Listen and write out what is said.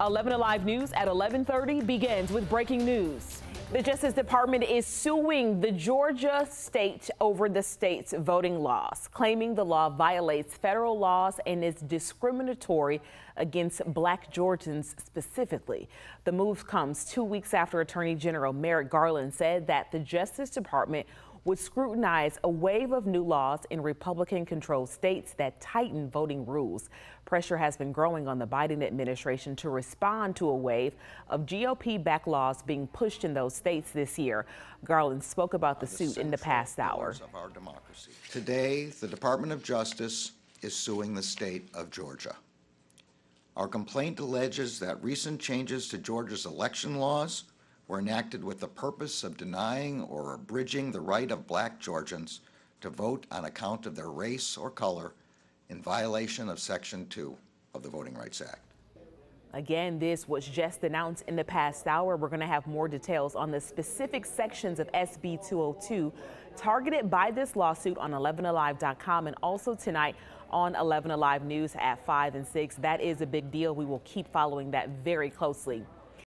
11 Alive News at 11:30 begins with breaking news. The Justice Department is suing the Georgia state over the state's voting laws, claiming the law violates federal laws and is discriminatory against black Georgians specifically. The move comes two weeks after Attorney General Merrick Garland said that the Justice Department would scrutinize a wave of new laws in Republican controlled states that tighten voting rules. Pressure has been growing on the Biden administration to respond to a wave of GOP backed laws being pushed in those states this year. Garland spoke about the, the suit in the past hour. Today, the Department of Justice is suing the state of Georgia. Our complaint alleges that recent changes to Georgia's election laws were enacted with the purpose of denying or abridging the right of black Georgians to vote on account of their race or color in violation of Section 2 of the Voting Rights Act. Again, this was just announced in the past hour. We're going to have more details on the specific sections of SB 202 targeted by this lawsuit on 11alive.com and also tonight on 11 Alive News at 5 and 6. That is a big deal. We will keep following that very closely.